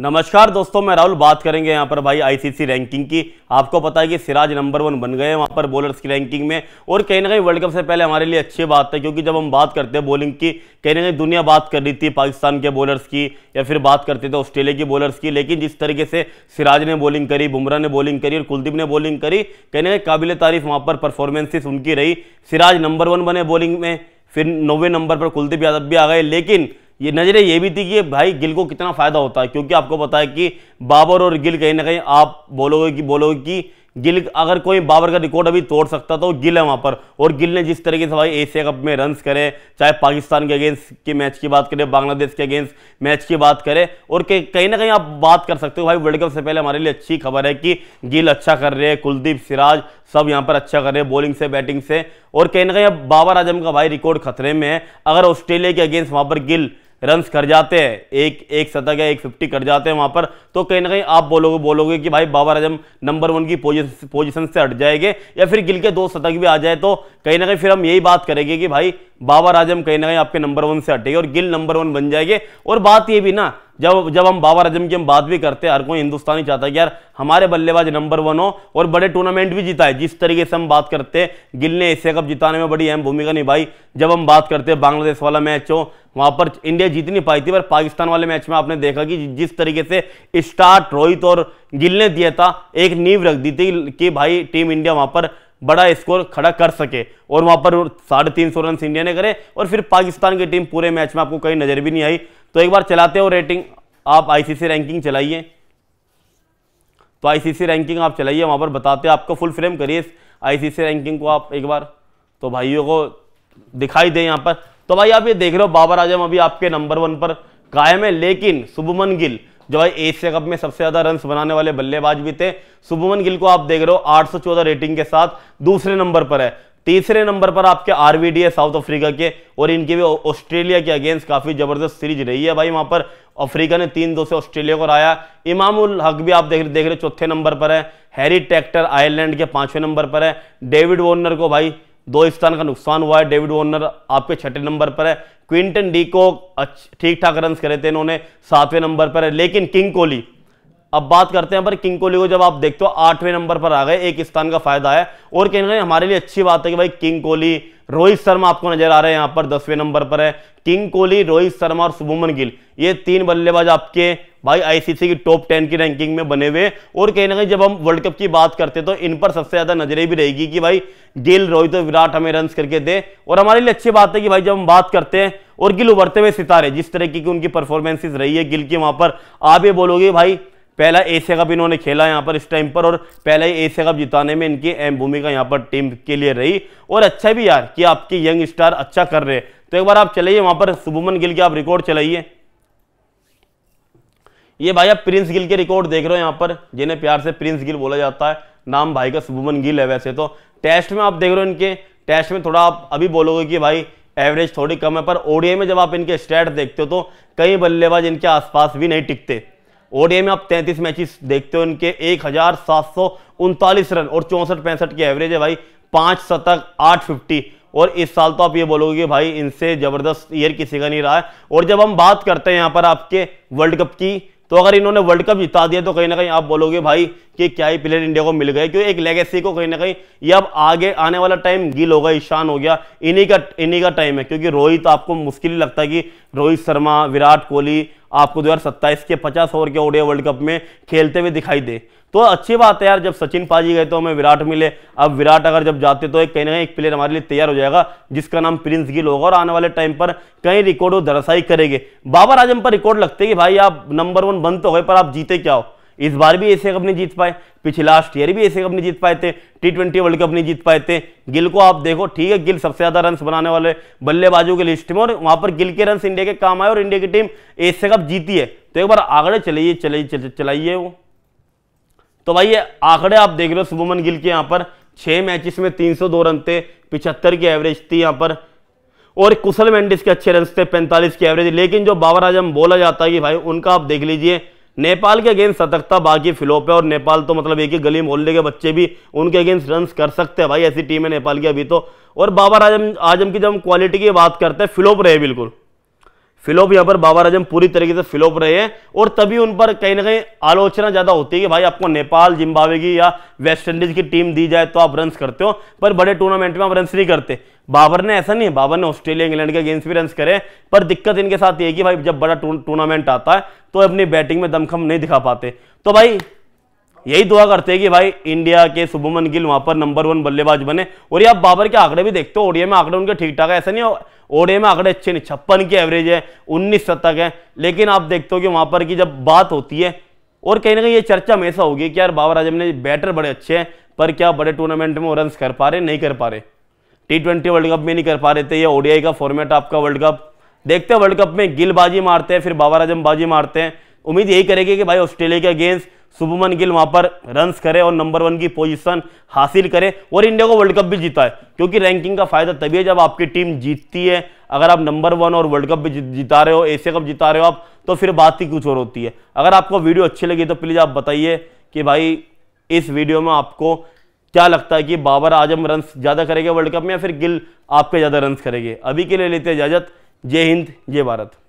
नमस्कार दोस्तों मैं राहुल बात करेंगे यहाँ पर भाई आईसीसी रैंकिंग की आपको पता है कि सिराज नंबर वन बन गए वहाँ पर बॉलर्स की रैंकिंग में और कहीं ना कहीं वर्ल्ड कप से पहले हमारे लिए अच्छी बात है क्योंकि जब हम बात करते हैं बॉलिंग की कहीं ना कहीं दुनिया बात कर रही थी पाकिस्तान के बॉलर्स की या फिर बात करते थे ऑस्ट्रेलिया की बॉलर्स की लेकिन जिस तरीके से सिराज ने बॉलिंग करी बुमराह ने बॉलिंग करी और कुलदीप ने बॉलिंग करी कहीं ना कहीं काबिल तारीफ वहाँ पर परफॉर्मेंसेस उनकी रही सिराज नंबर वन बने बॉलिंग में फिर नौवे नंबर पर कुलदीप यादव भी आ गए लेकिन ये नज़रें ये भी थी कि भाई गिल को कितना फ़ायदा होता है क्योंकि आपको पता है कि बाबर और गिल कहीं ना कहीं आप बोलोगे कि बोलोगे कि गिल अगर कोई बाबर का रिकॉर्ड अभी तोड़ सकता तो गिल है वहाँ पर और गिल ने जिस तरीके से भाई एशिया कप में रन्स करे चाहे पाकिस्तान के अगेंस्ट के मैच की बात करें बांग्लादेश के अगेंस्ट मैच की बात करें और कहीं ना कहीं आप बात कर सकते हो भाई वर्ल्ड कप से पहले हमारे लिए अच्छी खबर है कि गिल अच्छा कर रहे हैं कुलदीप सिराज सब यहाँ पर अच्छा कर रहे हैं बॉलिंग से बैटिंग से और कहीं ना कहीं अब बाबर आजम का भाई रिकॉर्ड खतरे में है अगर ऑस्ट्रेलिया के अगेंस्ट वहाँ पर गिल रन कर जाते हैं एक एक शतक या एक फिफ्टी कर जाते हैं वहाँ पर तो कहीं ना कहीं आप बोलोगे बोलोगे कि भाई बाबर आजम नंबर वन की पोजिशन से हट जाएंगे या फिर गिल के दो शतक भी आ जाए तो कहीं ना कहीं फिर हम यही बात करेंगे कि भाई बाबर आजम कहीं ना कहीं आपके नंबर वन से हटेगी और गिल नंबर वन बन जाएंगे और बात ये भी ना जब जब हम बाबर आजम की हम बात भी करते हैं हर कोई हिंदुस्तानी चाहता है कि यार हमारे बल्लेबाज नंबर वन हो और बड़े टूर्नामेंट भी जीता है जिस तरीके से हम बात करते हैं गिल ने एशिया कप जिताने में बड़ी अहम भूमिका निभाई जब हम बात करते हैं बांग्लादेश वाला मैच हो वहाँ पर इंडिया जीत नहीं पाई थी पर पाकिस्तान वाले मैच में आपने देखा कि जिस तरीके से स्टार्ट रोहित और गिल ने दिया था एक नींव रख दी थी कि भाई टीम इंडिया वहाँ पर बड़ा स्कोर खड़ा कर सके और वहां पर साढ़े तीन सौ रन इंडिया ने करे और फिर पाकिस्तान की टीम पूरे मैच में आपको कहीं नज़र भी नहीं आई तो एक बार चलाते हो रेटिंग आप आईसीसी रैंकिंग चलाइए तो आईसीसी रैंकिंग आप चलाइए वहां पर बताते हैं आपको फुल फ्रेम करिए आईसीसी रैंकिंग को आप एक बार तो भाइयों को दिखाई दे यहाँ पर तो भाई आप ये देख रहे हो बाबर आजम अभी आपके नंबर वन पर कायम है लेकिन शुभमन गिल जो भाई एशिया कप में सबसे ज़्यादा रन बनाने वाले बल्लेबाज भी थे सुभमन गिल को आप देख रहे हो 814 रेटिंग के साथ दूसरे नंबर पर है तीसरे नंबर पर आपके आरवीडी है साउथ अफ्रीका के और इनकी भी ऑस्ट्रेलिया के अगेंस्ट काफी जबरदस्त सीरीज रही है भाई वहां पर अफ्रीका ने तीन दो से ऑस्ट्रेलिया को हराया इमामुल हक भी आप देख देख रहे चौथे नंबर पर है हैरी ट्रैक्टर आयरलैंड के पांचवें नंबर पर है डेविड वॉर्नर को भाई दो स्थान का नुकसान हुआ है डेविड वॉर्नर आपके छठे नंबर पर है क्विंटन डी को ठीक ठाक रन करे थे इन्होंने सातवें नंबर पर है लेकिन किंग कोहली अब बात करते हैं पर किंग कोहली को जब आप देखते हो आठवें नंबर पर आ गए एक स्थान का फायदा है और कहने हमारे लिए अच्छी बात है कि भाई किंग कोहली रोहित शर्मा आपको नजर आ रहे हैं यहां पर दसवें नंबर पर है किंग कोहली रोहित शर्मा और शुभमन गिल ये तीन बल्लेबाज आपके भाई आईसीसी की टॉप टेन की रैंकिंग में बने हुए और कहीं ना कहीं जब हम वर्ल्ड कप की बात करते तो इन पर सबसे ज्यादा नजरें भी रहेगी कि भाई गिल रोहित और विराट हमें रन करके दे और हमारे लिए अच्छी बात है कि भाई जब हम बात करते हैं और गिल उभरते हुए सितारे जिस तरीके की उनकी परफॉर्मेंसेज रही है गिल की वहां पर आप ये बोलोगे भाई पहला एशिया कप इन्होंने खेला यहाँ पर इस टाइम पर और पहला ही एशिया कप जिताने में इनकी अहम भूमिका यहाँ पर टीम के लिए रही और अच्छा भी यार कि आपके यंग स्टार अच्छा कर रहे तो एक बार आप चलाइए वहाँ पर शुभमन गिल के आप रिकॉर्ड चलाइए ये भाई आप प्रिंस गिल के रिकॉर्ड देख रहे हो यहाँ पर जिन्हें प्यार से प्रिंस गिल बोला जाता है नाम भाई का शुभमन गिल है वैसे तो टेस्ट में आप देख रहे हो इनके टेस्ट में थोड़ा आप अभी बोलोगे कि भाई एवरेज थोड़ी कम है पर ओडीआई में जब आप इनके स्टैट देखते हो तो कई बल्लेबाज इनके आसपास भी नहीं टिकते ओडीआई में आप 33 मैचेस देखते हो इनके एक रन और चौंसठ पैंसठ की एवरेज है भाई पांच शतक आठ फिफ्टी और इस साल तो आप ये बोलोगे भाई इनसे जबरदस्त ईयर किसी का नहीं रहा है और जब हम बात करते हैं यहां पर आपके वर्ल्ड कप की तो अगर इन्होंने वर्ल्ड कप जिता दिया तो कहीं ना कहीं आप बोलोगे भाई कि क्या ही प्लेयर इंडिया को मिल गए क्यों एक लेगेसी को कहीं ना कहीं ये अब आगे आने वाला टाइम गिल होगा ईशान हो गया इन्हीं का इन्हीं का टाइम है क्योंकि रोहित आपको मुश्किल ही लगता है कि रोहित शर्मा विराट कोहली आपको दो के पचास ओवर के ओडिया वर्ल्ड कप में खेलते हुए दिखाई दे तो अच्छी बात है यार जब सचिन पाजी गए तो हमें विराट मिले अब विराट अगर जब जाते तो एक कहीं ना कहीं एक प्लेयर हमारे लिए तैयार हो जाएगा जिसका नाम प्रिंस गिल होगा और आने वाले टाइम पर कई रिकॉर्ड वो दरसाई करेंगे बाबर आजम पर रिकॉर्ड लगते कि भाई आप नंबर वन बन तो गए पर आप जीते क्या हो इस बार भी एशिया कप नहीं जीत पाए पिछले लास्ट ईयर भी एशिया कप नहीं जीत पाए थे टी ट्वेंटी वर्ल्ड कप नहीं जीत पाए थे गिल को आप देखो ठीक है गिल सबसे ज्यादा रन बनाने वाले बल्लेबाजों की लिस्ट में और वहां पर गिल के रन इंडिया के काम आए और इंडिया की टीम एशिया कप जीती है तो एक बार आगड़े चलाइए चलाइए वो तो भाई ये आंकड़े आप देख रहे हो सुबमन गिल के यहाँ पर छः मैचेस में 302 रन थे पिछहत्तर की एवरेज थी यहाँ पर और कुशल मैंडिस के अच्छे रन थे 45 की एवरेज लेकिन जो बाबर आजम बोला जाता है कि भाई उनका आप देख लीजिए नेपाल के अगेंस्ट सतर्कता बाकी फ्लोप है और नेपाल तो मतलब एक ही गली मोहल्ले के बच्चे भी उनके अगेंस्ट रन कर सकते हैं भाई ऐसी टीम है नेपाल की अभी तो और बाबर आजम आजम की जब हम क्वालिटी की बात करते हैं फ्लोप रहे बिल्कुल फिलोप यहाँ पर बाबर आजम पूरी तरीके से फिलोप रहे हैं और तभी उन पर कहीं ना कहीं आलोचना ज्यादा होती है कि भाई आपको नेपाल जिम्बावे की या वेस्ट इंडीज की टीम दी जाए तो आप रन करते हो पर बड़े टूर्नामेंट में आप रन नहीं करते बाबर ने ऐसा नहीं है बाबर ने ऑस्ट्रेलिया इंग्लैंड के अगेंस्ट भी रन करे पर दिक्कत इनके साथ ये कि भाई जब बड़ा टूर्नामेंट आता है तो अपनी बैटिंग में दमखम नहीं दिखा पाते तो भाई यही दुआ करते हैं कि भाई इंडिया के शुभमन गिल वहां पर नंबर वन बल्लेबाज बने और ये आप बाबर के आंकड़े भी देखते हो ओडिया में आंकड़े उनके ठीक ठाक है ऐसा नहीं ओडिया में आंकड़े अच्छे नहीं छप्पन की एवरेज है उन्नीस शतक है लेकिन आप देखते हो कि वहां पर की जब बात होती है और कहीं ना कहीं ये चर्चा हमेशा होगी कि यार बाबर आजम ने बैटर बड़े अच्छे हैं पर क्या बड़े टूर्नामेंट में रन कर पा रहे नहीं कर पा रहे टी ट्वेंटी वर्ल्ड कप में नहीं कर पा रहे थे या ओडीआई का फॉर्मेट आपका वर्ल्ड कप देखते हैं वर्ल्ड कप में गिल बाजी मारते हैं फिर बाबर आजम बाजी मारते हैं उम्मीद यही करेगी कि भाई ऑस्ट्रेलिया के अगेंस्ट शुभमन गिल वहां पर रन करे और नंबर वन की पोजीशन हासिल करे और इंडिया को वर्ल्ड कप भी जीता है क्योंकि रैंकिंग का फायदा तभी है जब आपकी टीम जीतती है अगर आप नंबर वन और वर्ल्ड कप भी जीता रहे हो एशिया कप जीता रहे हो आप तो फिर बात ही कुछ और होती है अगर आपको वीडियो अच्छी लगी तो प्लीज़ आप बताइए कि भाई इस वीडियो में आपको क्या लगता है कि बाबर आजम रन ज़्यादा करेगा वर्ल्ड कप में या फिर गिल आपके ज़्यादा रन करेंगे अभी के लिए लेते हैं इजाज़त जय हिंद जय भारत